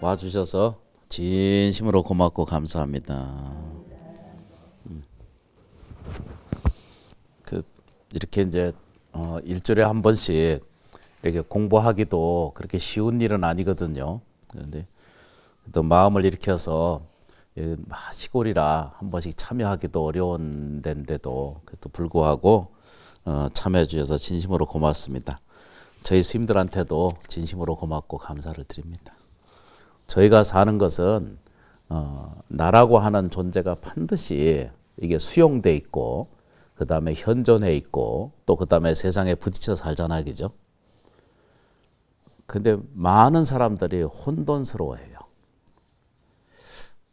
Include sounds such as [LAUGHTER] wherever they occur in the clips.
와주셔서 진심으로 고맙고 감사합니다. 음. 그 이렇게 이제 어 일주일에 한 번씩 이렇게 공부하기도 그렇게 쉬운 일은 아니거든요. 그런데 또 마음을 일으켜서 예, 시골이라 한 번씩 참여하기도 어려운 데인데도 그래도 불구하고 어 참여해 주셔서 진심으로 고맙습니다. 저희 스님들한테도 진심으로 고맙고 감사를 드립니다. 저희가 사는 것은 어, 나라고 하는 존재가 반드시 이게 수용돼 있고 그 다음에 현존해 있고 또 그 다음에 세상에 부딪혀 살잖아 그죠? 근데 많은 사람들이 혼돈스러워해요.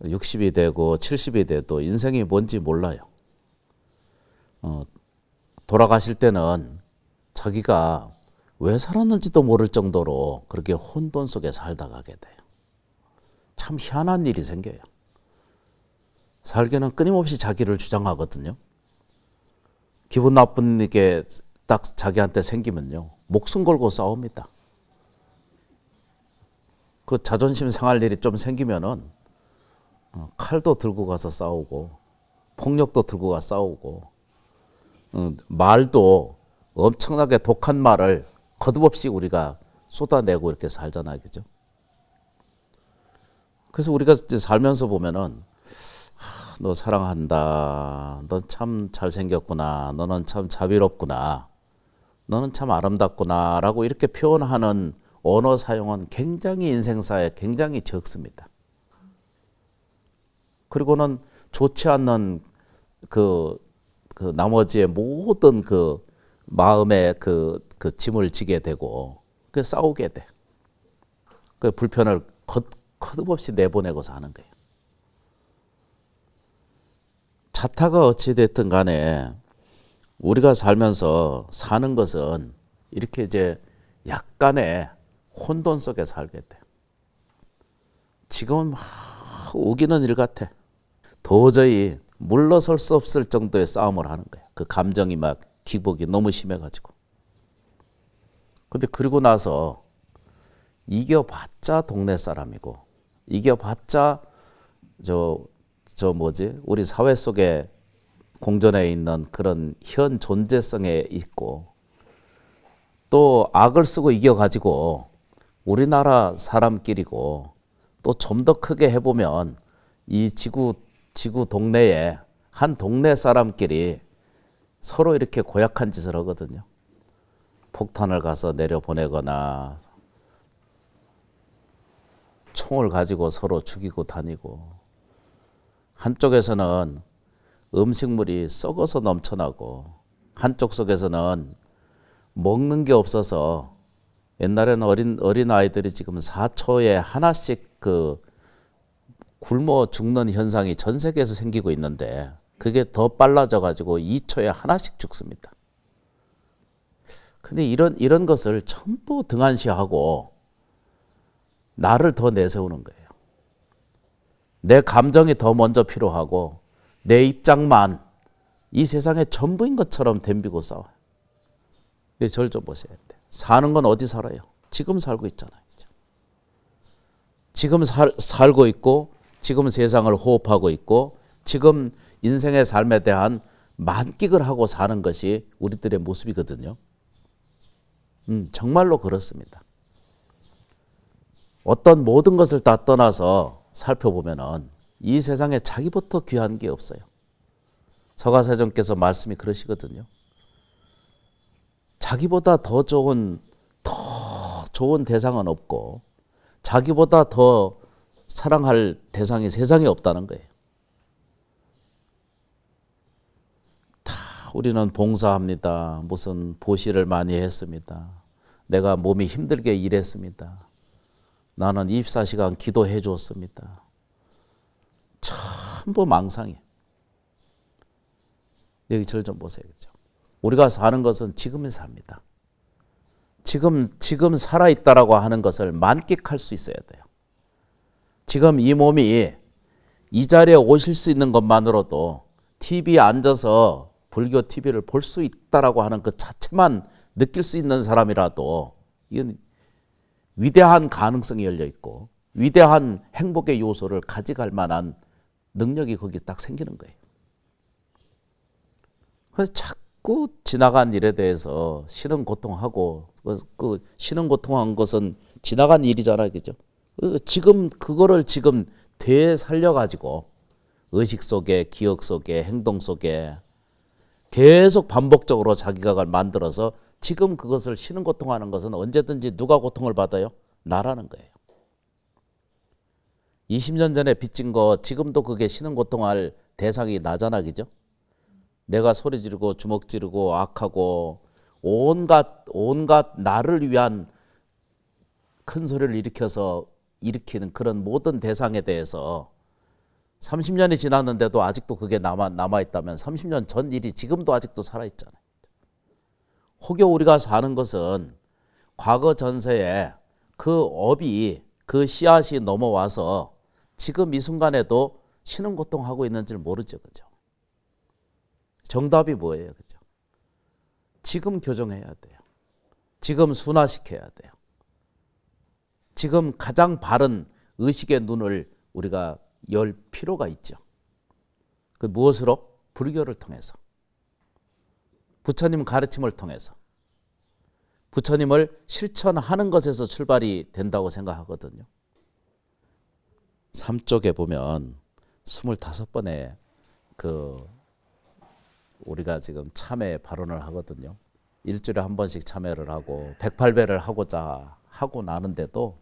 60이 되고 70이 돼도 인생이 뭔지 몰라요. 어, 돌아가실 때는 자기가 왜 살았는지도 모를 정도로 그렇게 혼돈 속에 살다 가게 돼요. 참 희한한 일이 생겨요. 살개는 끊임없이 자기를 주장하거든요. 기분 나쁜 게 딱 자기한테 생기면요. 목숨 걸고 싸웁니다. 그 자존심 상할 일이 좀 생기면은 어, 칼도 들고 가서 싸우고 폭력도 들고 가 싸우고 어, 말도 엄청나게 독한 말을 거듭없이 우리가 쏟아내고 이렇게 살잖아요. 그죠? 그래서 우리가 살면서 보면은 너 사랑한다. 넌 참 잘생겼구나. 너는 참 자비롭구나. 너는 참 아름답구나. 라고 이렇게 표현하는 언어 사용은 굉장히 인생사에 굉장히 적습니다. 그리고는 좋지 않는 그, 그 나머지의 모든 그마음에 그, 그 짐을 지게 되고, 그 싸우게 돼. 그 불편을 걷, 거듭없이 내보내고사는 거예요. 자타가 어찌됐든 간에 우리가 살면서 사는 것은 이렇게 이제 약간의 혼돈 속에 살게 돼. 지금은 막 우기는 일 같아. 도저히 물러설 수 없을 정도의 싸움을 하는 거야. 그 감정이 막 기복이 너무 심해가지고. 근데 그리고 나서 이겨봤자 동네 사람이고 이겨봤자 저, 저 뭐지? 우리 사회 속에 공존해 있는 그런 현 존재성에 있고 또 악을 쓰고 이겨가지고 우리나라 사람끼리고 또 좀 더 크게 해보면 이 지구, 지구 동네에 한 동네 사람끼리 서로 이렇게 고약한 짓을 하거든요. 폭탄을 가서 내려보내거나 총을 가지고 서로 죽이고 다니고 한쪽에서는 음식물이 썩어서 넘쳐나고 한쪽 속에서는 먹는 게 없어서 옛날에는 어린 어린 아이들이 지금 4초에 하나씩 그 굶어 죽는 현상이 전 세계에서 생기고 있는데 그게 더 빨라져 가지고 2초에 하나씩 죽습니다. 근데 이런 이런 것을 전부 등한시하고 나를 더 내세우는 거예요. 내 감정이 더 먼저 필요하고 내 입장만 이 세상의 전부인 것처럼 덤비고 싸워 저를 좀 보셔야 돼. 사는 건 어디 살아요? 지금 살고 있잖아요. 지금 살, 살고 있고 지금 세상을 호흡하고 있고 지금 인생의 삶에 대한 만끽을 하고 사는 것이 우리들의 모습이거든요. 음, 정말로 그렇습니다. 어떤 모든 것을 다 떠나서 살펴보면은 이 세상에 자기부터 귀한 게 없어요. 서가사정께서 말씀이 그러시거든요. 자기보다 더 좋은 더 좋은 대상은 없고 자기보다 더 사랑할 대상이 세상에 없다는 거예요. 다 우리는 봉사합니다. 무슨 보시를 많이 했습니다. 내가 몸이 힘들게 일했습니다. 나는 24시간 기도해 주었습니다 전부 망상이 여기 절 좀 보세요. 그죠? 우리가 사는 것은 지금의 삽니다. 지금 지금 살아 있다라고 하는 것을 만끽할 수 있어야 돼요. 지금 이 몸이 이 자리에 오실 수 있는 것만으로도 t v 앉아서 불교 TV를 볼 수 있다라고 하는 그 자체만 느낄 수 있는 사람이라도 이건 위대한 가능성이 열려 있고 위대한 행복의 요소를 가져갈 만한 능력이 거기 딱 생기는 거예요. 그래서 자꾸 지나간 일에 대해서 싫은 고통하고 그 싫은 그 고통한 것은 지나간 일이잖아요, 그죠? 그 지금 그거를 지금 되살려 가지고 의식 속에 기억 속에 행동 속에 계속 반복적으로 자기가 만들어서 지금 그것을 신은 고통하는 것은 언제든지 누가 고통을 받아요? 나라는 거예요. 20년 전에 빚진 거 지금도 그게 신은 고통할 대상이 나잖아, 그죠? 내가 소리 지르고 주먹 지르고 악하고 온갖 온갖 나를 위한 큰 소리를 일으켜서 일으키는 그런 모든 대상에 대해서 30년이 지났는데도 아직도 그게 남아, 남아있다면 30년 전 일이 지금도 아직도 살아있잖아요. 혹여 우리가 사는 것은 과거 전세에 그 업이 그 씨앗이 넘어와서 지금 이 순간에도 신은 고통하고 있는지 모르죠. 그죠? 정답이 뭐예요? 그죠? 지금 교정해야 돼요. 지금 순화시켜야 돼요. 지금 가장 바른 의식의 눈을 우리가 열 필요가 있죠. 그 무엇으로? 불교를 통해서. 부처님 가르침을 통해서. 부처님을 실천하는 것에서 출발이 된다고 생각하거든요. 삼쪽에 보면 25번의 그 우리가 지금 참회 발언을 하거든요. 일주일에 한 번씩 참회를 하고 108배를 하고자 하고 나는데도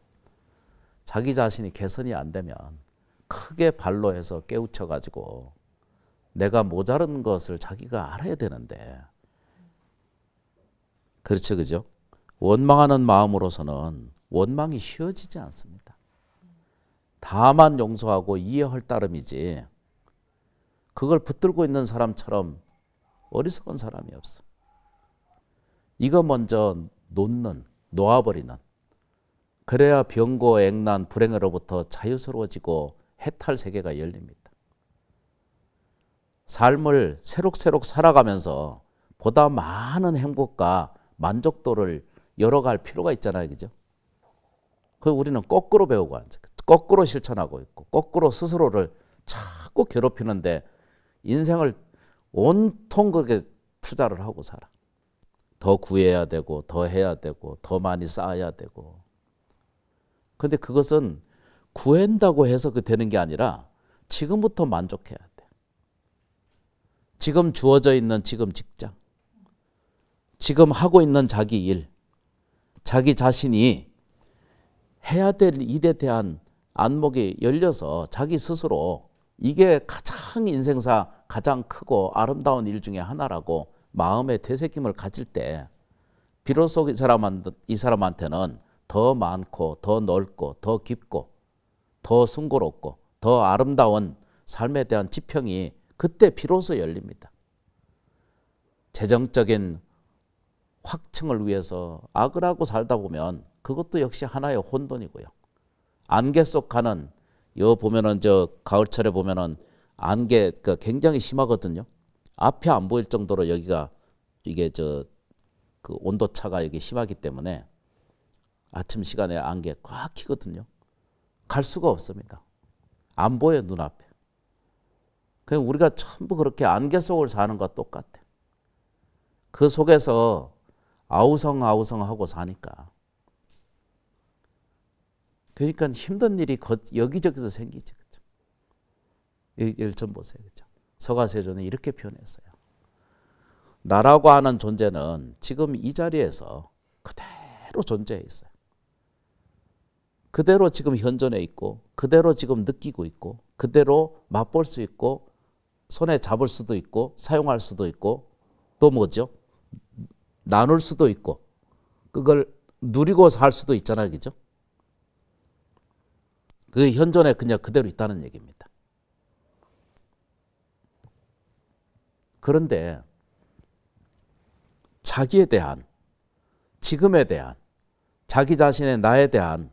자기 자신이 개선이 안 되면 크게 발로 해서 깨우쳐 가지고 내가 모자른 것을 자기가 알아야 되는데 그렇죠 그죠? 원망하는 마음으로서는 원망이 쉬워지지 않습니다. 다만 용서하고 이해할 따름이지 그걸 붙들고 있는 사람처럼 어리석은 사람이 없어. 이거 먼저 놓는, 놓아버리는 그래야 병고, 액난, 불행으로부터 자유스러워지고 해탈 세계가 열립니다. 삶을 새록새록 살아가면서 보다 많은 행복과 만족도를 열어갈 필요가 있잖아요. 그죠? 그 우리는 거꾸로 배우고 앉아. 거꾸로 실천하고 있고 거꾸로 스스로를 자꾸 괴롭히는데 인생을 온통 그렇게 투자를 하고 살아. 더 구해야 되고 더 해야 되고 더 많이 쌓아야 되고. 근데 그것은 구한다고 해서 그 되는 게 아니라 지금부터 만족해야 돼. 지금 주어져 있는 지금 직장, 지금 하고 있는 자기 일, 자기 자신이 해야 될 일에 대한 안목이 열려서 자기 스스로 이게 가장 인생사 가장 크고 아름다운 일 중에 하나라고 마음의 되새김을 가질 때 비로소 이 사람한테는 더 많고 더 넓고 더 깊고 더 순고롭고 더 아름다운 삶에 대한 지평이 그때 비로소 열립니다. 재정적인 확증을 위해서 악을 하고 살다 보면 그것도 역시 하나의 혼돈이고요. 안개 속 가는 여 보면은 저 가을철에 보면은 안개 그 굉장히 심하거든요. 앞이 안 보일 정도로 여기가 이게 저 그 온도 차가 여기 심하기 때문에 아침 시간에 안개 꽉 키거든요. 갈 수가 없습니다. 안 보여 눈앞에. 그냥 우리가 전부 그렇게 안개 속을 사는 것 똑같아. 그 속에서 아우성 아우성 하고 사니까. 그러니까 힘든 일이 여기저기서 생기죠. 그죠? 예, 예를 좀 보세요. 그죠? 서가세조는 이렇게 표현했어요. 나라고 하는 존재는 지금 이 자리에서 그대로 존재해 있어요. 그대로 지금 현존해 있고 그대로 지금 느끼고 있고 그대로 맛볼 수 있고 손에 잡을 수도 있고 사용할 수도 있고 또 뭐죠? 나눌 수도 있고 그걸 누리고 살 수도 있잖아요. 그죠? 그 현존에 그냥 그대로 있다는 얘기입니다. 그런데 자기에 대한 지금에 대한 자기 자신의 나에 대한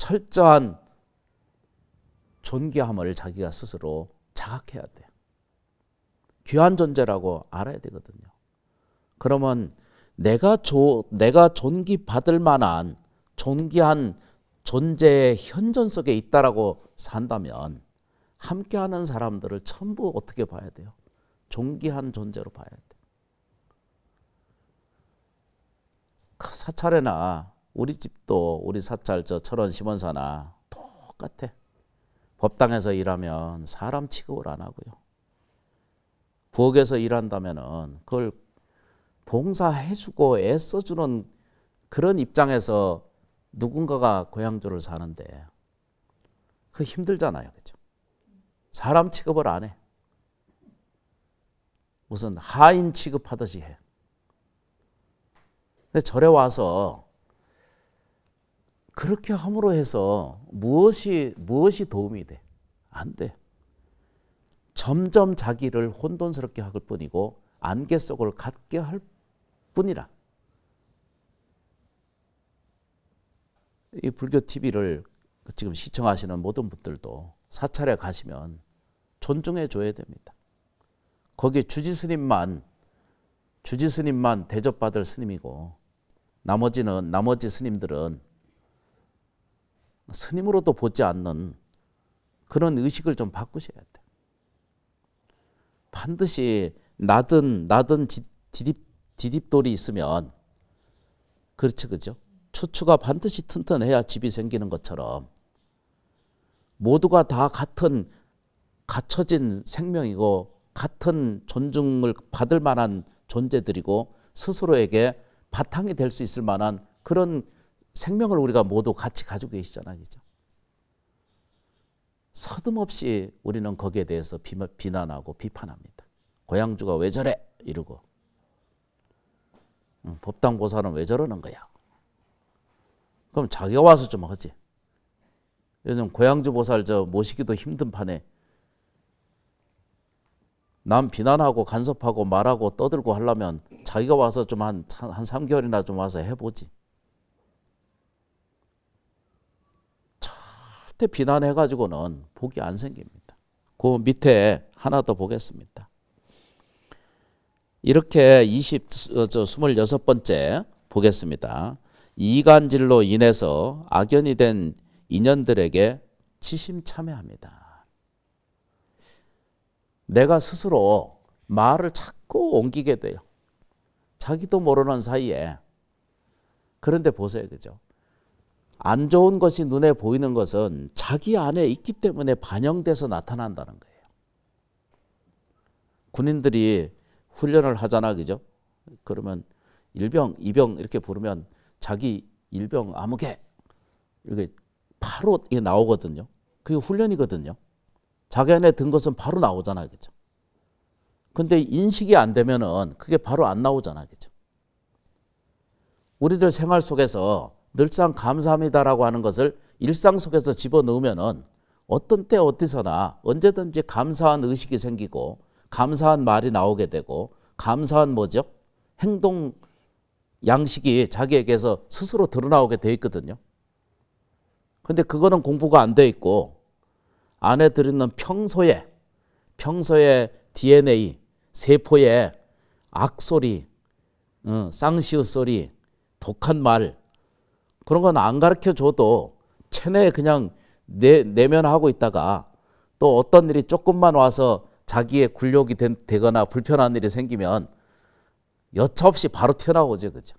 철저한 존귀함을 자기가 스스로 자각해야 돼요. 귀한 존재라고 알아야 되거든요. 그러면 내가 조, 내가 존귀 받을 만한 존귀한 존재의 현존 속에 있다라고 산다면 함께하는 사람들을 전부 어떻게 봐야 돼요? 존귀한 존재로 봐야 돼요. 그 사찰에나 우리 집도 우리 사찰 저 철원 시원사나 똑같아. 법당에서 일하면 사람 취급을 안 하고요. 부엌에서 일한다면은 그걸 봉사해주고 애써주는 그런 입장에서 누군가가 고향주를 사는데 그 힘들잖아요, 그죠? 사람 취급을 안 해. 무슨 하인 취급하듯이 해. 근데 절에 와서 그렇게 함으로 해서 무엇이 무엇이 도움이 돼? 안 돼. 점점 자기를 혼돈스럽게 할 뿐이고 안개 속을 갖게 할 뿐이라. 이 불교 TV를 지금 시청하시는 모든 분들도 사찰에 가시면 존중해 줘야 됩니다. 거기 주지 스님만 주지 스님만 대접받을 스님이고 나머지는 나머지 스님들은 스님으로도 보지 않는 그런 의식을 좀 바꾸셔야 돼. 반드시 낮은 낮은 디딥 디딥돌이 있으면 그렇죠, 그죠? 추추가 반드시 튼튼해야 집이 생기는 것처럼 모두가 다 같은 갖춰진 생명이고 같은 존중을 받을 만한 존재들이고 스스로에게 바탕이 될 수 있을 만한 그런 생명을 우리가 모두 같이 가지고 계시잖아요. 그죠? 서듬없이 우리는 거기에 대해서 비난하고 비판합니다. 고향주가 왜 저래? 이러고 음, 법당 보살은 왜 저러는 거야? 그럼 자기가 와서 좀 하지. 요즘 고향주 보살 저 모시기도 힘든 판에 남 비난하고 간섭하고 말하고 떠들고 하려면 자기가 와서 좀 한한 3개월이나 좀 와서 해보지. 절대 비난해가지고는 복이 안 생깁니다. 그 밑에 하나 더 보겠습니다. 이렇게 20, 어, 저 26번째 보겠습니다. 이간질로 인해서 악연이 된 인연들에게 치심참여합니다. 내가 스스로 말을 자꾸 옮기게 돼요. 자기도 모르는 사이에. 그런데 보세요. 그죠? 안 좋은 것이 눈에 보이는 것은 자기 안에 있기 때문에 반영돼서 나타난다는 거예요. 군인들이 훈련을 하잖아, 그죠? 그러면 일병, 이병 이렇게 부르면 자기 일병 아무개 이렇게 바로 이게 나오거든요. 그게 훈련이거든요. 자기 안에 든 것은 바로 나오잖아, 그죠? 근데 인식이 안 되면은 그게 바로 안 나오잖아, 그죠? 우리들 생활 속에서 늘상 감사합니다라고 하는 것을 일상 속에서 집어넣으면은 어떤 때 어디서나 언제든지 감사한 의식이 생기고 감사한 말이 나오게 되고 감사한 뭐죠? 행동 양식이 자기에게서 스스로 드러나오게 돼 있거든요. 근데 그거는 공부가 안 돼 있고 안에 들있는 평소에 평소에 DNA 세포에 악소리, 어, 쌍시옷 소리, 독한 말 그런 건 안 가르쳐 줘도 체내에 그냥 내, 내면하고 있다가 또 어떤 일이 조금만 와서 자기의 굴욕이 된, 되거나 불편한 일이 생기면 여차없이 바로 튀어나오죠. 그죠?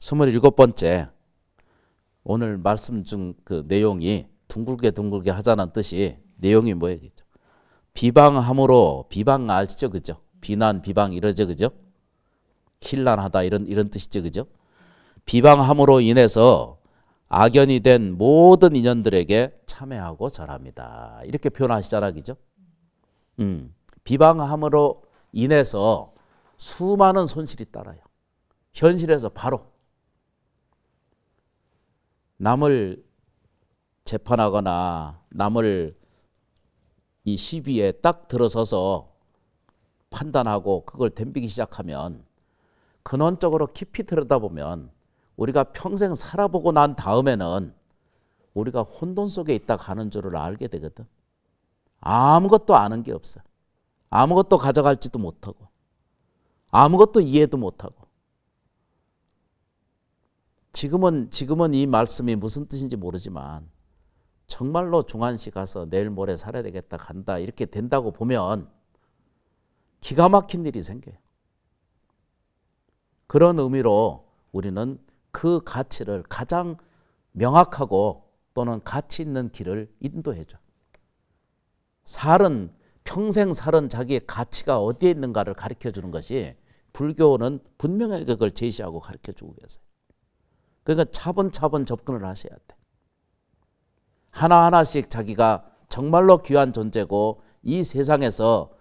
27번째 오늘 말씀 중 그 내용이 둥글게 둥글게 하자는 뜻이 내용이 뭐예요? 그죠? 비방함으로 비방 알죠? 그죠? 비난 비방 이러죠? 그죠? 힐난하다 이런 이런 뜻이죠. 그죠? 비방함으로 인해서 악연이 된 모든 인연들에게 참회하고 절합니다. 이렇게 표현하시잖아, 그죠? 음, 비방함으로 인해서 수많은 손실이 따라요. 현실에서 바로 남을 재판하거나 남을 이 시비에 딱 들어서서 판단하고 그걸 덤비기 시작하면 근원적으로 깊이 들여다보면 우리가 평생 살아보고 난 다음에는 우리가 혼돈 속에 있다 가는 줄을 알게 되거든. 아무것도 아는 게 없어. 아무것도 가져갈지도 못하고 아무것도 이해도 못하고 지금은 지금은 이 말씀이 무슨 뜻인지 모르지만 정말로 중환시 가서 내일 모레 살아야 되겠다 간다 이렇게 된다고 보면 기가 막힌 일이 생겨요. 그런 의미로 우리는 그 가치를 가장 명확하고 또는 가치 있는 길을 인도해줘. 살은 평생 살은 자기의 가치가 어디에 있는가를 가르쳐 주는 것이 불교는 분명하게 그걸 제시하고 가르쳐 주고 계세요. 그러니까 차분차분 접근을 하셔야 돼. 하나하나씩 자기가 정말로 귀한 존재고 이 세상에서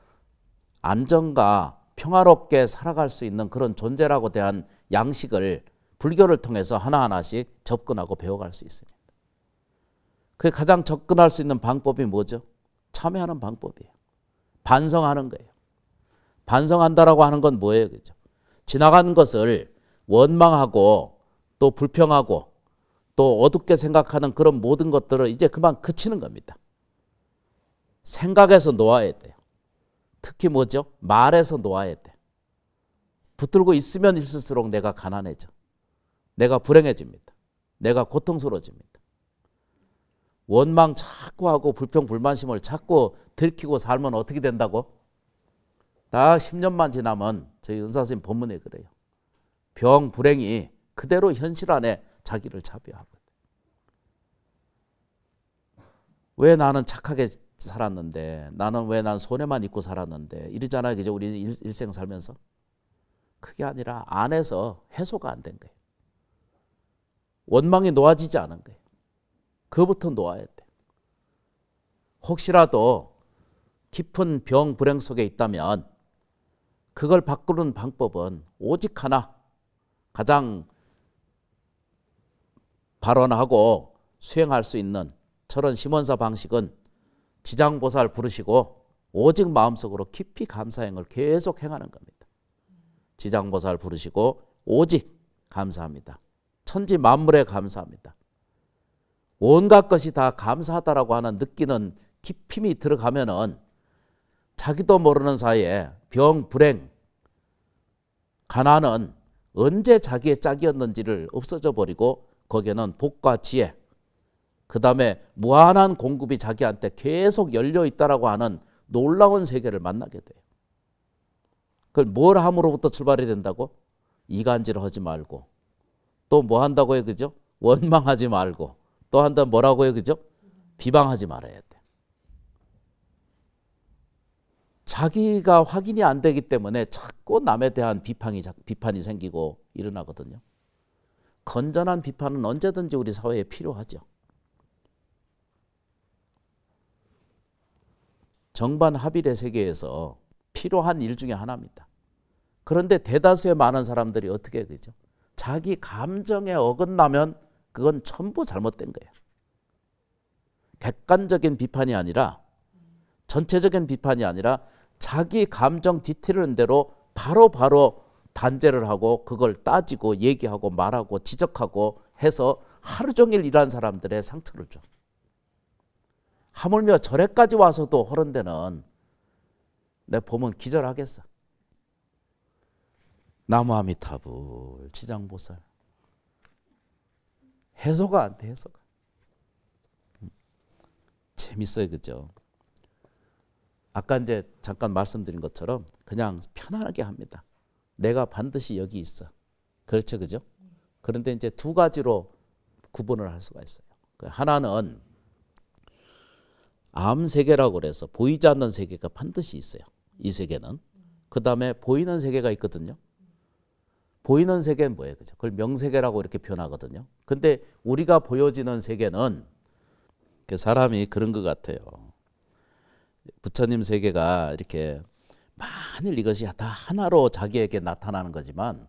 안정과 평화롭게 살아갈 수 있는 그런 존재라고 대한 양식을 불교를 통해서 하나하나씩 접근하고 배워갈 수 있습니다. 그 가장 접근할 수 있는 방법이 뭐죠? 참여하는 방법이에요. 반성하는 거예요. 반성한다라고 하는 건 뭐예요? 그죠? 지나간 것을 원망하고 또 불평하고 또 어둡게 생각하는 그런 모든 것들을 이제 그만 그치는 겁니다. 생각에서 놓아야 돼요. 특히 뭐죠? 말에서 놓아야 돼. 붙들고 있으면 있을수록 내가 가난해져. 내가 불행해집니다. 내가 고통스러워집니다. 원망 자꾸 하고 불평 불만심을 자꾸 들키고 살면 어떻게 된다고? 딱 10년만 지나면 저희 은사선생님 본문에 그래요. 병, 불행이 그대로 현실 안에 자기를 차별하거든. 왜 나는 착하게 살았는데 나는 왜 난 손해만 입고 살았는데 이러잖아요. 그죠? 우리 일, 일생 살면서. 그게 아니라 안에서 해소가 안 된 거예요. 원망에 놓아지지 않은 거예요. 그부터 놓아야 돼. 혹시라도 깊은 병 불행 속에 있다면 그걸 바꾸는 방법은 오직 하나 가장 발언하고 수행할 수 있는 철원 심원사 방식은 지장보살 부르시고 오직 마음속으로 깊이 감사행을 계속 행하는 겁니다. 지장보살 부르시고 오직 감사합니다. 천지 만물에 감사합니다. 온갖 것이 다 감사하다라고 하는 느끼는 깊임이 들어가면은 자기도 모르는 사이에 병, 불행, 가난은 언제 자기의 짝이었는지를 없어져 버리고 거기에는 복과 지혜, 그 다음에 무한한 공급이 자기한테 계속 열려 있다라고 하는 놀라운 세계를 만나게 돼요. 그걸 뭘 함으로부터 출발해 된다고? 이간질 하지 말고 또뭐 한다고 해 그죠? 원망하지 말고 또 한다 뭐라고 해 그죠? 비방하지 말아야 돼. 자기가 확인이 안 되기 때문에 자꾸 남에 대한 비판이 비판이 생기고 일어나거든요. 건전한 비판은 언제든지 우리 사회에 필요하죠. 정반 합일의 세계에서 필요한 일 중에 하나입니다. 그런데 대다수의 많은 사람들이 어떻게 그죠? 자기 감정에 어긋나면 그건 전부 잘못된 거예요. 객관적인 비판이 아니라 전체적인 비판이 아니라 자기 감정 뒤틀은 대로 바로바로 바로 단죄를 하고 그걸 따지고 얘기하고 말하고 지적하고 해서 하루 종일 일한 사람들의 상처를 줘. 하물며 절에까지 와서도 허른 데는 내 보면 기절하겠어. 나무아미타불 치장보살 해소가 안돼 해소가 음. 재밌어요 그죠? 아까 이제 잠깐 말씀드린 것처럼 그냥 편안하게 합니다. 내가 반드시 여기 있어. 그렇죠, 그죠? 그런데 이제 두 가지로 구분을 할 수가 있어요. 그 하나는 암 세계라고 그래서 보이지 않는 세계가 반드시 있어요. 이 세계는. 그 다음에 보이는 세계가 있거든요. 보이는 세계는 뭐예요? 그죠? 그걸 명세계라고 이렇게 표현하거든요. 근데 우리가 보여지는 세계는 사람이 그런 것 같아요. 부처님 세계가 이렇게 만일 이것이 다 하나로 자기에게 나타나는 거지만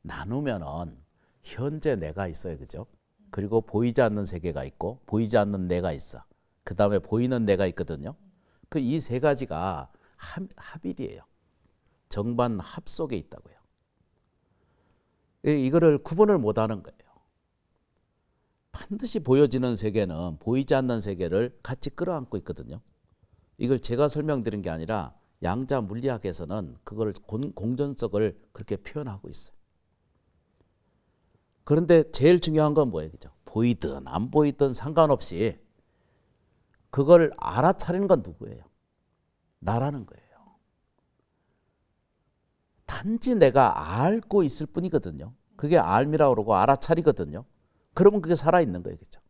나누면은 현재 내가 있어요. 그죠? 그리고 보이지 않는 세계가 있고 보이지 않는 내가 있어. 그 다음에 보이는 내가 있거든요. 그 이 세 가지가 합, 합일이에요. 정반 합 속에 있다고요. 이거를 구분을 못하는 거예요. 반드시 보여지는 세계는 보이지 않는 세계를 같이 끌어안고 있거든요. 이걸 제가 설명드린 게 아니라 양자 물리학에서는 그걸 공존성을 그렇게 표현하고 있어요. 그런데 제일 중요한 건 뭐예요? 그죠? 보이든 안 보이든 상관없이 그걸 알아차리는 건 누구예요? 나라는 거예요. 단지 내가 알고 있을 뿐이거든요. 그게 알미라고 그러고 알아차리거든요. 그러면 그게 살아있는 거겠죠.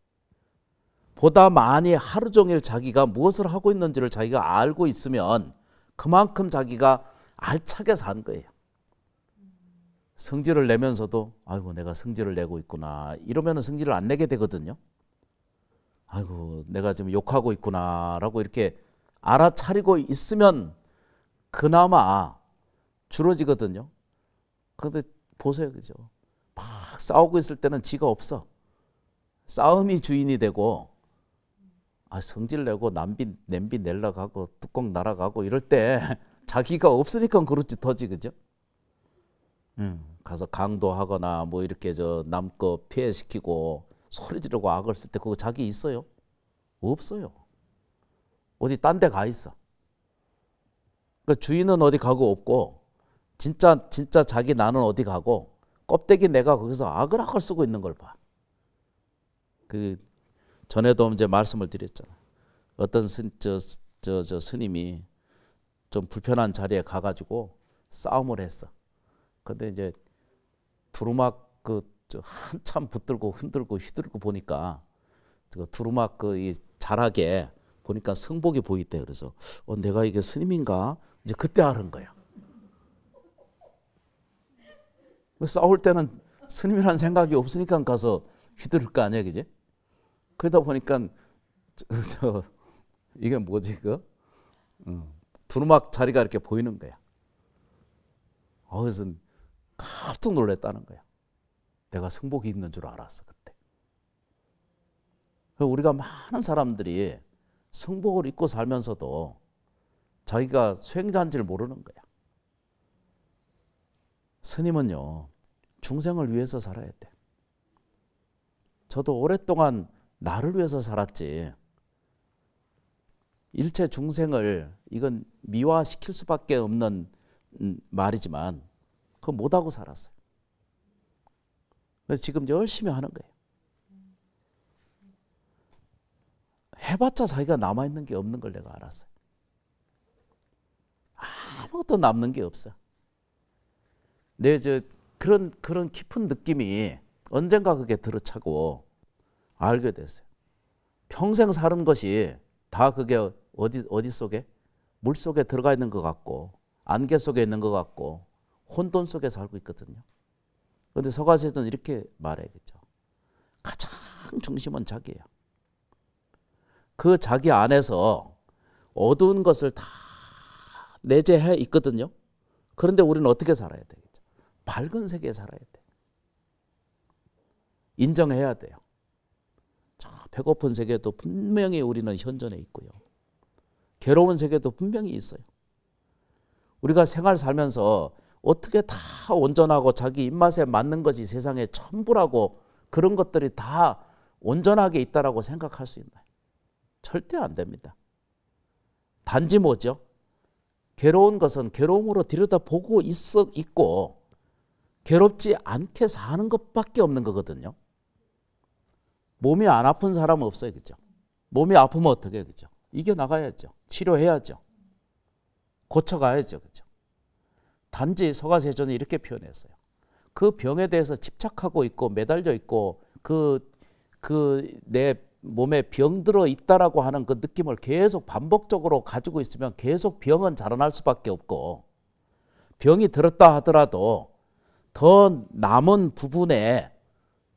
보다 많이 하루 종일 자기가 무엇을 하고 있는지를 자기가 알고 있으면 그만큼 자기가 알차게 산 거예요. 성질을 내면서도 아이고 내가 성질을 내고 있구나 이러면 성질을 안 내게 되거든요. 아이고 내가 지금 욕하고 있구나라고 이렇게 알아차리고 있으면 그나마 줄어지거든요. 그런데 보세요, 그죠? 막 싸우고 있을 때는 지가 없어. 싸움이 주인이 되고, 아, 성질 내고 남비, 냄비 날라가고 뚜껑 날아가고 이럴 때 [LAUGHS] 자기가 없으니까 그렇지 터지, 그죠? 음, 가서 강도하거나 뭐 이렇게 저남거 피해시키고 소리 지르고 악을 쓸 때 그거 자기 있어요? 없어요. 어디 딴 데 가 있어. 그 그러니까 주인은 어디 가고 없고 진짜 진짜 자기 나는 어디 가고 껍데기 내가 거기서 아그라글 쓰고 있는 걸 봐. 그 전에도 이제 말씀을 드렸잖아. 어떤 저저저 저 스님이 좀 불편한 자리에 가가지고 싸움을 했어. 근데 이제 두루막 그 한참 붙들고 흔들고 휘두르고 보니까 그 두루막 그이 자락에 보니까 승복이 보이대. 그래서 어, 내가 이게 스님인가 이제 그때 아는 거야. 뭐 싸울 때는 스님이라는 생각이 없으니까 가서 휘두를 거 아니야, 그지? 그러다 보니까 저, 저 이게 뭐지 그 두루막 자리가 이렇게 보이는 거야. 어, 그래서 깜짝 놀랐다는 거야. 내가 승복이 있는 줄 알았어 그때. 우리가 많은 사람들이 승복을 입고 살면서도 자기가 수행자인 지를 모르는 거야. 스님은요 중생을 위해서 살아야 돼. 저도 오랫동안 나를 위해서 살았지. 일체 중생을 이건 미화시킬 수밖에 없는 음, 말이지만 그거 못하고 살았어요. 그래서 지금 열심히 하는 거예요. 해봤자 자기가 남아있는 게 없는 걸 내가 알았어요. 아무것도 남는 게 없어. 내저 그런 그런 깊은 느낌이 언젠가 그게 들어차고 알게 됐어요. 평생 사는 것이 다 그게 어디 어디 속에 물 속에 들어가 있는 것 같고 안개 속에 있는 것 같고 혼돈 속에 살고 있거든요. 그런데 서가세는 이렇게 말해야겠죠. 가장 중심은 자기예요. 그 자기 안에서 어두운 것을 다 내재해 있거든요. 그런데 우리는 어떻게 살아야 돼? 밝은 세계에 살아야 돼. 인정해야 돼요. 저 배고픈 세계도 분명히 우리는 현존해 있고요. 괴로운 세계도 분명히 있어요. 우리가 생활 살면서 어떻게 다 온전하고 자기 입맛에 맞는 것이 세상의 전부라고 그런 것들이 다 온전하게 있다라고 생각할 수 있나요? 절대 안 됩니다. 단지 뭐죠? 괴로운 것은 괴로움으로 들여다보고 있어 있고 괴롭지 않게 사는 것밖에 없는 거거든요. 몸이 안 아픈 사람 은 없어요. 그죠? 몸이 아프면 어떻게 해요? 그죠? 이겨나가야죠. 치료해야죠. 고쳐가야죠. 그죠? 단지 서가세존이 이렇게 표현했어요. 그 병에 대해서 집착하고 있고 매달려 있고 그 그 내 몸에 병들어 있다라고 하는 그 느낌을 계속 반복적으로 가지고 있으면 계속 병은 자라날 수밖에 없고 병이 들었다 하더라도 더 남은 부분에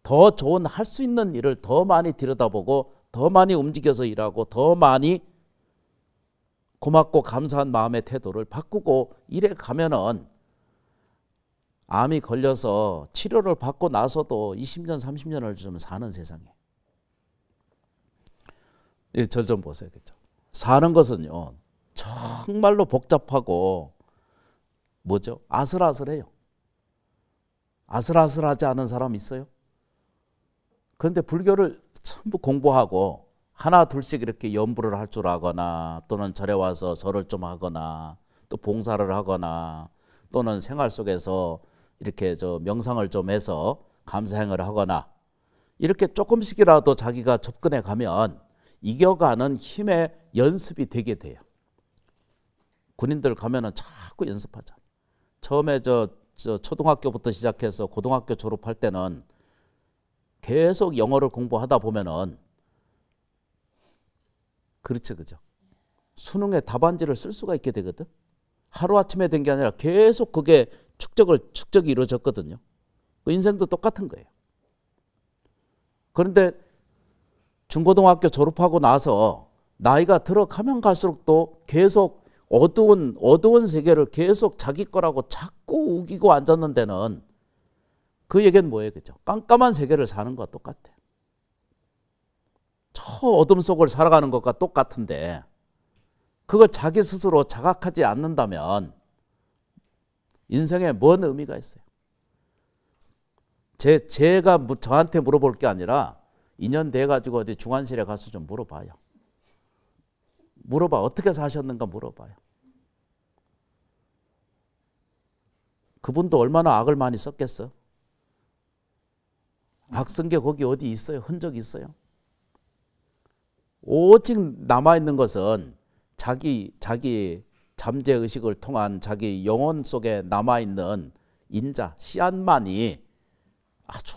더 좋은 할 수 있는 일을 더 많이 들여다보고 더 많이 움직여서 일하고 더 많이 고맙고 감사한 마음의 태도를 바꾸고 일에 가면은 암이 걸려서 치료를 받고 나서도 20년, 30년을 좀 사는 세상에. 예, 절좀 보세요. 그죠? 사는 것은요, 정말로 복잡하고, 뭐죠? 아슬아슬해요. 아슬아슬하지 않은 사람 있어요? 그런데 불교를 전부 공부하고 하나 둘씩 이렇게 연부를 할줄 아거나 또는 절에 와서 절을 좀 하거나 또 봉사를 하거나 또는 생활 속에서 이렇게 저 명상을 좀 해서 감사행을 하거나 이렇게 조금씩이라도 자기가 접근해 가면 이겨가는 힘의 연습이 되게 돼요. 군인들 가면은 자꾸 연습하잖아. 처음에 저 초등학교부터 시작해서 고등학교 졸업할 때는 계속 영어를 공부하다 보면은 그렇죠, 그죠? 수능의 답안지를 쓸 수가 있게 되거든. 하루아침에 된 게 아니라 계속 그게 축적을 축적이 이루어졌거든요. 그 인생도 똑같은 거예요. 그런데 중고등학교 졸업하고 나서 나이가 들어가면 갈수록 또 계속 어두운 어두운 세계를 계속 자기 거라고 자꾸 우기고 앉았는 데는 그 얘기는 뭐예요? 그죠? 깜깜한 세계를 사는 것과 똑같아. 저 어둠 속을 살아가는 것과 똑같은데 그걸 자기 스스로 자각하지 않는다면 인생에 뭔 의미가 있어요? 제, 제가 저한테 물어볼 게 아니라 인연 돼가지고 어디 중환실에 가서 좀 물어봐요. 물어봐. 어떻게 사셨는가 물어봐요. 그분도 얼마나 악을 많이 썼겠어? 악성계 거기 어디 있어요? 흔적 있어요? 오직 남아있는 것은 자기, 자기 잠재의식을 통한 자기 영혼 속에 남아있는 인자, 씨앗만이 아주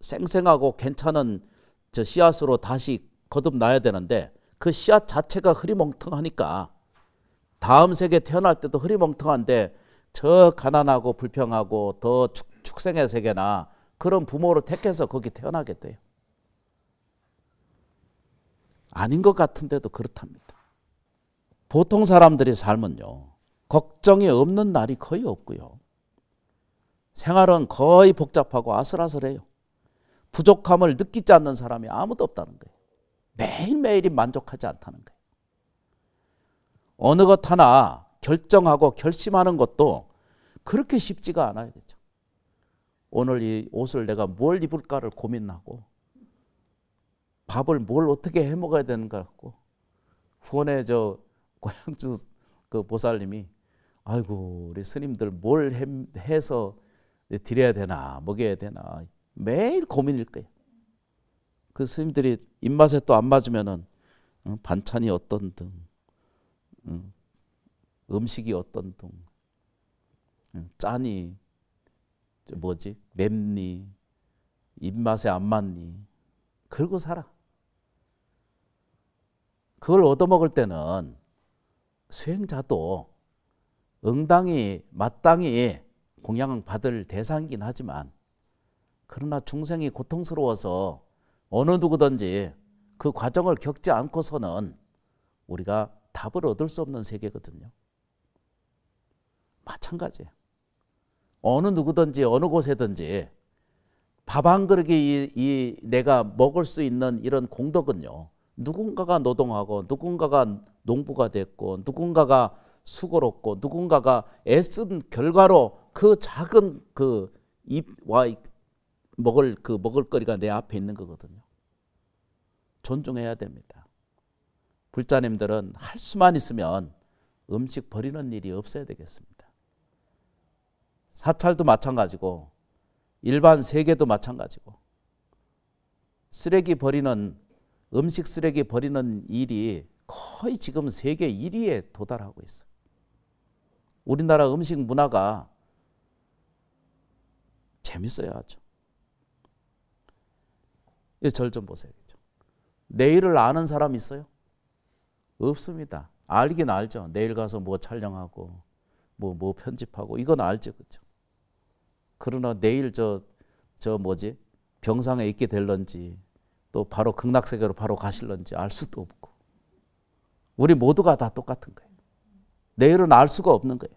생생하고 괜찮은 저 씨앗으로 다시 거듭나야 되는데 그 씨앗 자체가 흐리멍텅하니까 다음 세계 태어날 때도 흐리멍텅한데 저 가난하고 불평하고 더 축, 생의 세계나 그런 부모를 택해서 거기 태어나게 돼요. 아닌 것 같은데도 그렇답니다. 보통 사람들이 삶은요. 걱정이 없는 날이 거의 없고요. 생활은 거의 복잡하고 아슬아슬해요. 부족함을 느끼지 않는 사람이 아무도 없다는 거예요. 매일매일이 만족하지 않다는 거예요. 어느 것 하나 결정하고 결심하는 것도 그렇게 쉽지가 않아요. 그죠? 오늘 이 옷을 내가 뭘 입을까를 고민하고 밥을 뭘 어떻게 해 먹어야 되는가 갖고 후원에 저 고향주 그 보살님이 아이고 우리 스님들 뭘 해서 드려야 되나 먹여야 되나 매일 고민일 거예요. 그 스님들이 입맛에 또 안 맞으면은 반찬이 어떤 등, 음식이 어떤 등, 짠이 뭐지, 맵니, 입맛에 안 맞니, 그러고 살아. 그걸 얻어먹을 때는 수행자도 응당이 마땅히 공양 받을 대상이긴 하지만, 그러나 중생이 고통스러워서 어느 누구든지 그 과정을 겪지 않고서는 우리가 답을 얻을 수 없는 세계거든요. 마찬가지예요. 어느 누구든지 어느 곳에든지 밥 한 그릇이 이, 이 내가 먹을 수 있는 이런 공덕은요. 누군가가 노동하고 누군가가 농부가 됐고 누군가가 수고롭고 누군가가 애쓴 결과로 그 작은 그 입와 먹을 그 먹을거리가 내 앞에 있는 거거든요. 존중해야 됩니다. 불자님들은 할 수만 있으면 음식 버리는 일이 없어야 되겠습니다. 사찰도 마찬가지고 일반 세계도 마찬가지고 쓰레기 버리는 음식 쓰레기 버리는 일이 거의 지금 세계 1위에 도달하고 있어. 우리나라 음식 문화가 재밌어야 하죠. 예, 절좀 보세요. 내일을 아는 사람 있어요? 없습니다. 알긴 알죠. 내일 가서 뭐 촬영하고 뭐뭐 뭐 편집하고 이건 알죠. 그죠? 그러나 내일 저 저 뭐지? 병상에 있게 될런지 또 바로 극락세계로 바로 가실런지 알 수도 없고. 우리 모두가 다 똑같은 거예요. 내일은 알 수가 없는 거예요.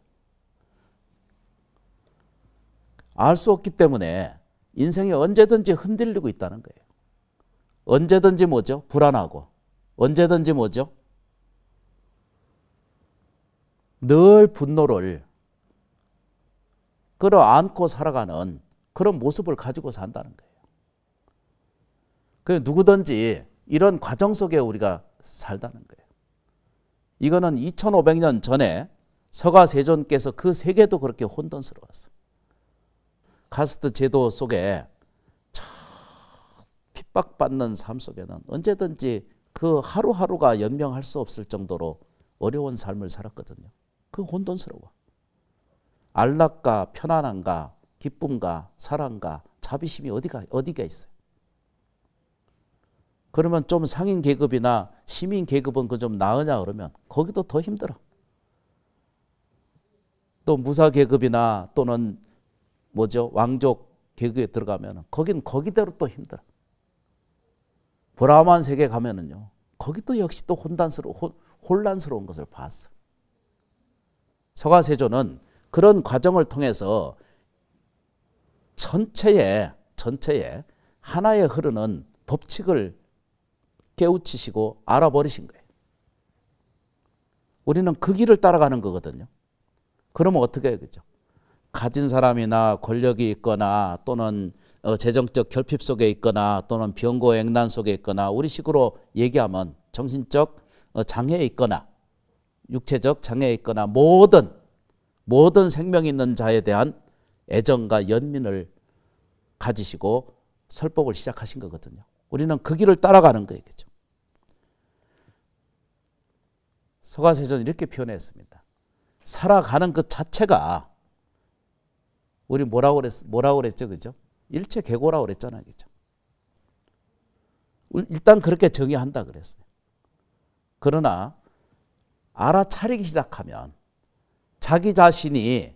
알 수 없기 때문에 인생이 언제든지 흔들리고 있다는 거예요. 언제든지 뭐죠? 불안하고 언제든지 뭐죠? 늘 분노를 끌어안고 살아가는 그런 모습을 가지고 산다는 거예요. 그 누구든지 이런 과정 속에 우리가 살다는 거예요. 이거는 2500년 전에 서가 세존께서 그 세계도 그렇게 혼돈스러웠어. 카스트 제도 속에 핍박받는 삶 속에는 언제든지 그 하루하루가 연명할 수 없을 정도로 어려운 삶을 살았거든요. 그 혼돈스러워. 안락과 편안함과 기쁨과 사랑과 자비심이 어디가 어디가 있어요? 그러면 좀 상인 계급이나 시민 계급은 그 좀 나으냐 그러면 거기도 더 힘들어. 또 무사 계급이나 또는 뭐죠 왕족 계급에 들어가면 거긴 거기대로 또 힘들어. 브라만 세계 가면은요. 거기도 역시 또 혼란스러 혼란스러운 것을 봤어. 서가세조는 그런 과정을 통해서 전체에 전체에 하나에 흐르는 법칙을 깨우치시고 알아버리신 거예요. 우리는 그 길을 따라가는 거거든요. 그러면 어떻게 해야 되죠? 가진 사람이나 권력이 있거나 또는 어, 재정적 결핍 속에 있거나 또는 병고 액난 속에 있거나 우리식으로 얘기하면 정신적 어, 장애에 있거나 육체적 장애에 있거나 모든 모든 생명 있는 자에 대한 애정과 연민을 가지시고 설법을 시작하신 거거든요. 우리는 그 길을 따라가는 거겠죠. 서가세전 이렇게 표현했습니다. 살아가는 그 자체가 우리 뭐라고 그랬, 뭐라고 그랬죠, 그죠? 일체 계고라고 그랬잖아요. 그죠? 일단 그렇게 정의한다 그랬어요. 그러나 알아차리기 시작하면 자기 자신이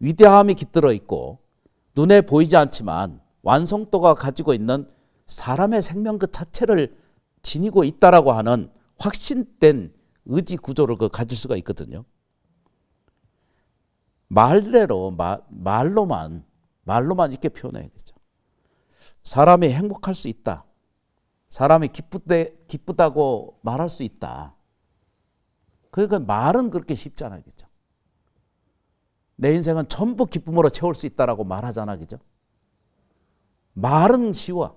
위대함이 깃들어 있고 눈에 보이지 않지만 완성도가 가지고 있는 사람의 생명 그 자체를 지니고 있다라고 하는 확신된 의지 구조를 그 가질 수가 있거든요. 말대로 말로만 말로만 있게 표현해야 되죠. 사람이 행복할 수 있다. 사람이 기쁘대, 기쁘다고 말할 수 있다. 그러니까 말은 그렇게 쉽잖아 그죠? 내 인생은 전부 기쁨으로 채울 수 있다라고 말하잖아. 그죠? 말은 쉬워.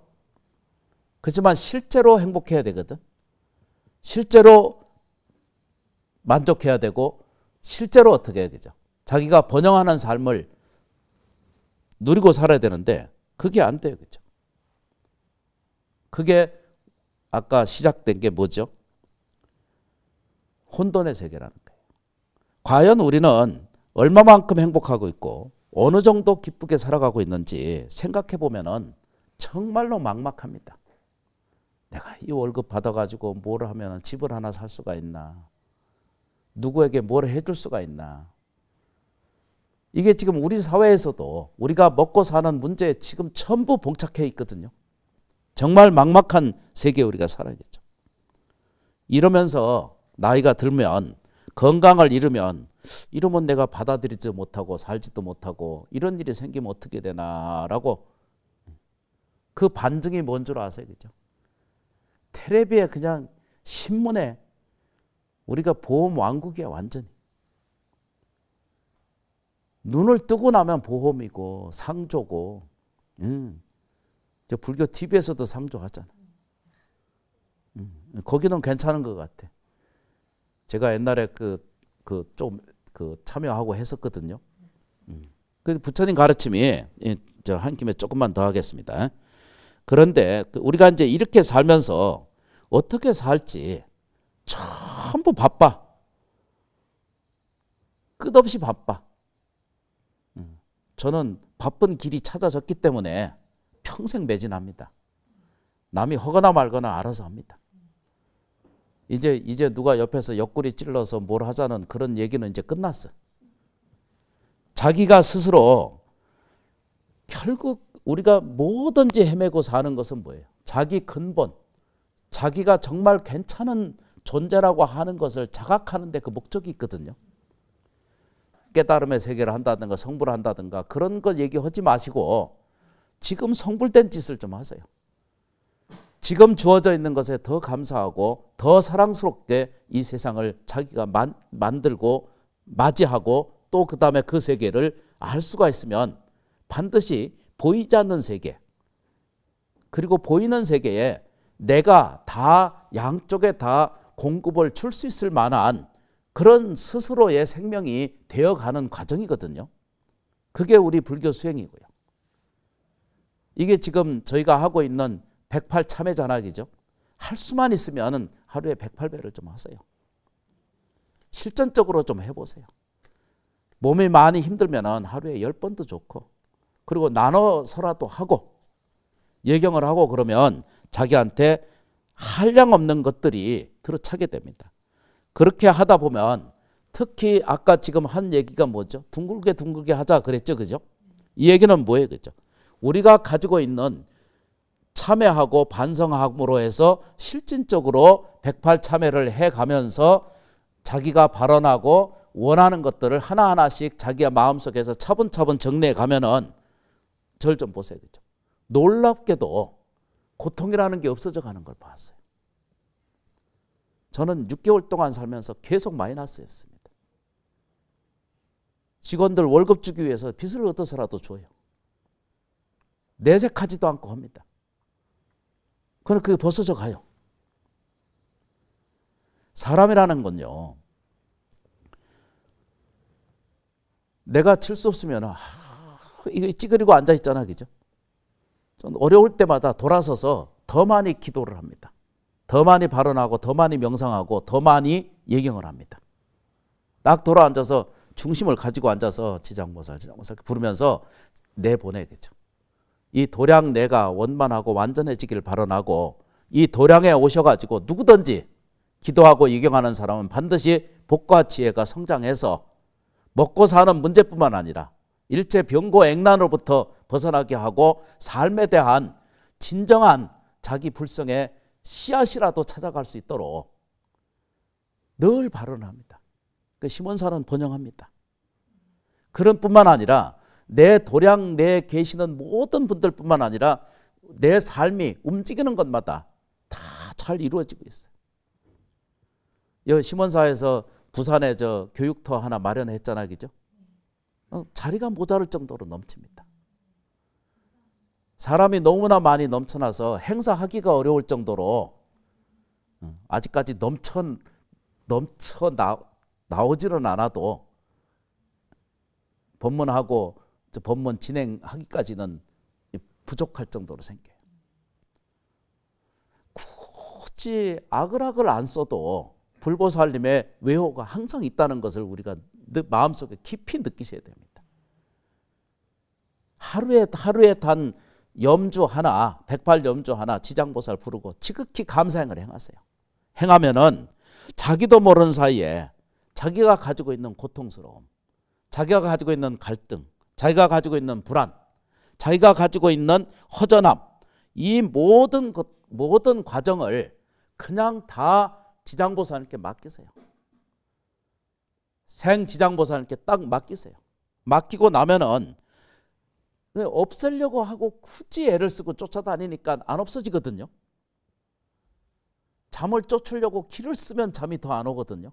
그렇지만 실제로 행복해야 되거든. 실제로 만족해야 되고 실제로 어떻게 해야 되죠? 자기가 번영하는 삶을 누리고 살아야 되는데 그게 안 돼요. 그죠? 그게 아까 시작된 게 뭐죠? 혼돈의 세계라는 거예요. 과연 우리는 얼마만큼 행복하고 있고 어느 정도 기쁘게 살아가고 있는지 생각해 보면은 정말로 막막합니다. 내가 이 월급 받아가지고 뭘 하면 집을 하나 살 수가 있나? 누구에게 뭘 해줄 수가 있나? 이게 지금 우리 사회에서도 우리가 먹고 사는 문제에 지금 전부 봉착해 있거든요. 정말 막막한 세계에 우리가 살아야겠죠. 이러면서 나이가 들면 건강을 잃으면 이러면 내가 받아들이지 못하고 살지도 못하고 이런 일이 생기면 어떻게 되나라고 그 반증이 뭔 줄 아세요? 그죠? 테레비에 그냥 신문에 우리가 보험 왕국이야 완전히. 눈을 뜨고 나면 보험이고 상조고 음. 예. 저 불교 TV에서도 상조하잖아. 음. 거기는 괜찮은 것 같아. 제가 옛날에 그 그좀그 그, 그 참여하고 했었거든요. 음. 그 부처님 가르침이 예, 저한 김에 조금만 더 하겠습니다. 그런데 그 우리가 이제 이렇게 살면서 어떻게 살지 전부 바빠. 끝없이 바빠. 저는 바쁜 길이 찾아졌기 때문에 평생 매진합니다. 남이 허거나 말거나 알아서 합니다. 이제 이제 누가 옆에서 옆구리 찔러서 뭘 하자는 그런 얘기는 이제 끝났어. 자기가 스스로 결국 우리가 뭐든지 헤매고 사는 것은 뭐예요? 자기 근본, 자기가 정말 괜찮은 존재라고 하는 것을 자각하는데 그 목적이 있거든요. 깨달음의 세계를 한다든가 성불 한다든가 그런 것 얘기하지 마시고 지금 성불된 짓을 좀 하세요. 지금 주어져 있는 것에 더 감사하고 더 사랑스럽게 이 세상을 자기가 만, 만들고 맞이하고 또 그 다음에 그 세계를 알 수가 있으면 반드시 보이지 않는 세계 그리고 보이는 세계에 내가 다 양쪽에 다 공급을 줄 수 있을 만한 그런 스스로의 생명이 되어가는 과정이거든요. 그게 우리 불교 수행이고요. 이게 지금 저희가 하고 있는 108 참회 잔학이죠. 할 수만 있으면 하루에 108배를 좀 하세요. 실전적으로 좀 해보세요. 몸이 많이 힘들면 하루에 10번도 좋고 그리고 나눠서라도 하고 예경을 하고 그러면 자기한테 한량 없는 것들이 들어차게 됩니다. 그렇게 하다 보면 특히 아까 지금 한 얘기가 뭐죠? 둥글게 둥글게 하자 그랬죠. 그죠? 이 얘기는 뭐예요? 그죠? 우리가 가지고 있는 참회하고 반성함으로 해서 실질적으로 108 참회를 해 가면서 자기가 발언하고 원하는 것들을 하나하나씩 자기의 마음속에서 차분차분 정리해 가면은 절 좀 보세요. 그죠? 놀랍게도 고통이라는 게 없어져 가는 걸 봤어요. 저는 6개월 동안 살면서 계속 마이너스였습니다. 직원들 월급 주기 위해서 빚을 어서라도 줘요. 내색하지도 않고 합니다. 그런 그게 벗어져 가요. 사람이라는 건요. 내가 칠 수 없으면 아, 이거 찌그리고 앉아 있잖아, 그죠? 전 어려울 때마다 돌아서서 더 많이 기도를 합니다. 더 많이 발언하고 더 많이 명상하고 더 많이 예경을 합니다. 딱 돌아앉아서 중심을 가지고 앉아서 지장보살 지장보살 부르면서 내보내겠죠. 이 도량 내가 원만하고 완전해지기를 발언하고 이 도량에 오셔가지고 누구든지 기도하고 예경하는 사람은 반드시 복과 지혜가 성장해서 먹고 사는 문제뿐만 아니라 일제 병고 액난으로부터 벗어나게 하고 삶에 대한 진정한 자기 불성의 씨앗이라도 찾아갈 수 있도록 늘 발언합니다. 그 심원사는 번영합니다. 그런 뿐만 아니라 내 도량 내에 계시는 모든 분들뿐만 아니라 내 삶이 움직이는 것마다 다 잘 이루어지고 있어요. 여 심원사에서 부산에 저 교육터 하나 마련했잖아, 그죠? 어, 자리가 모자랄 정도로 넘칩니다. 사람이 너무나 많이 넘쳐나서 행사하기가 어려울 정도로 음, 아직까지 넘쳐 넘쳐 나, 나오지는 않아도 법문하고 저 법문 진행하기까지는 부족할 정도로 생겨요. 굳이 아글아글 안 써도 불보살님의 외호가 항상 있다는 것을 우리가 마음속에 깊이 느끼셔야 됩니다. 하루에 하루에 단 염주 하나, 백팔 염주 하나 지장보살 부르고 지극히 감사행을 행하세요. 행하면은 자기도 모르는 사이에 자기가 가지고 있는 고통스러움, 자기가 가지고 있는 갈등, 자기가 가지고 있는 불안, 자기가 가지고 있는 허전함, 이 모든 것, 모든 과정을 그냥 다 지장보살님께 맡기세요. 생지장보살님께 딱 맡기세요. 맡기고 나면은 네, 없애려고 하고 굳이 애를 쓰고 쫓아다니니까 안 없어지거든요. 잠을 쫓으려고 키를 쓰면 잠이 더 안 오거든요.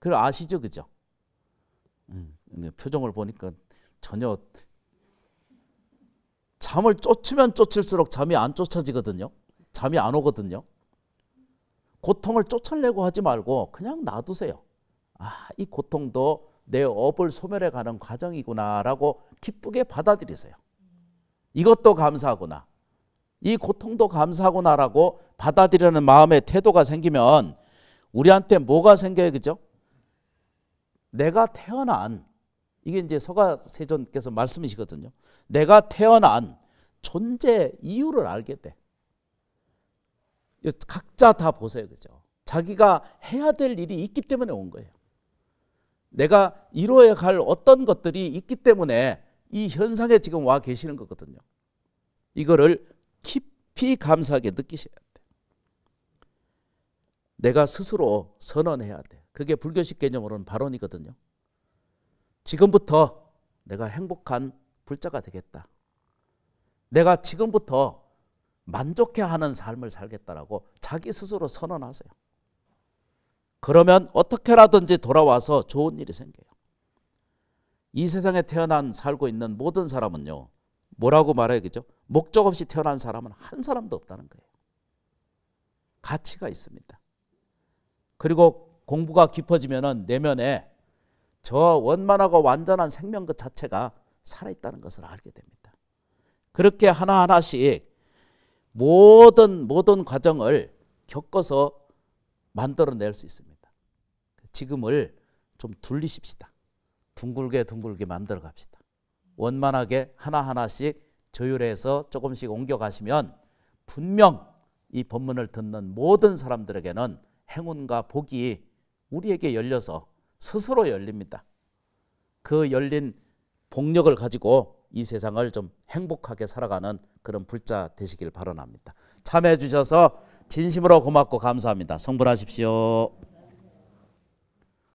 그걸 아시죠, 그죠? 음, 표정을 보니까 전혀 잠을 쫓으면 쫓을수록 잠이 안 쫓아지거든요. 잠이 안 오거든요. 고통을 쫓아내고 하지 말고 그냥 놔두세요. 아, 이 고통도 내 업을 소멸해 가는 과정이구나라고 기쁘게 받아들이세요. 이것도 감사하구나. 이 고통도 감사하구나라고 받아들이려는 마음의 태도가 생기면 우리한테 뭐가 생겨요, 그죠? 내가 태어난 이게 이제 서가 세존께서 말씀이시거든요. 내가 태어난 존재 이유를 알게 돼. 각자 다 보세요, 그죠? 자기가 해야 될 일이 있기 때문에 온 거예요. 내가 이루어야 할 어떤 것들이 있기 때문에 이 현상에 지금 와 계시는 거거든요. 이거를 깊이 감사하게 느끼셔야 돼. 내가 스스로 선언해야 돼. 그게 불교식 개념으로는 발언이거든요. 지금부터 내가 행복한 불자가 되겠다. 내가 지금부터 만족해 하는 삶을 살겠다라고 자기 스스로 선언하세요. 그러면 어떻게라든지 돌아와서 좋은 일이 생겨요. 이 세상에 태어난 살고 있는 모든 사람은요. 뭐라고 말해야겠죠? 목적 없이 태어난 사람은 한 사람도 없다는 거예요. 가치가 있습니다. 그리고 공부가 깊어지면 내면에 저 원만하고 완전한 생명 그 자체가 살아있다는 것을 알게 됩니다. 그렇게 하나하나씩 모든 모든 과정을 겪어서 만들어낼 수 있습니다. 지금을 좀 둘리십시다. 둥글게 둥글게 만들어 갑시다. 원만하게 하나하나씩 조율해서 조금씩 옮겨가시면 분명 이 법문을 듣는 모든 사람들에게는 행운과 복이 우리에게 열려서 스스로 열립니다. 그 열린 복력을 가지고 이 세상을 좀 행복하게 살아가는 그런 불자 되시길 바라납니다 참여해 주셔서 진심으로 고맙고 감사합니다. 성불하십시오.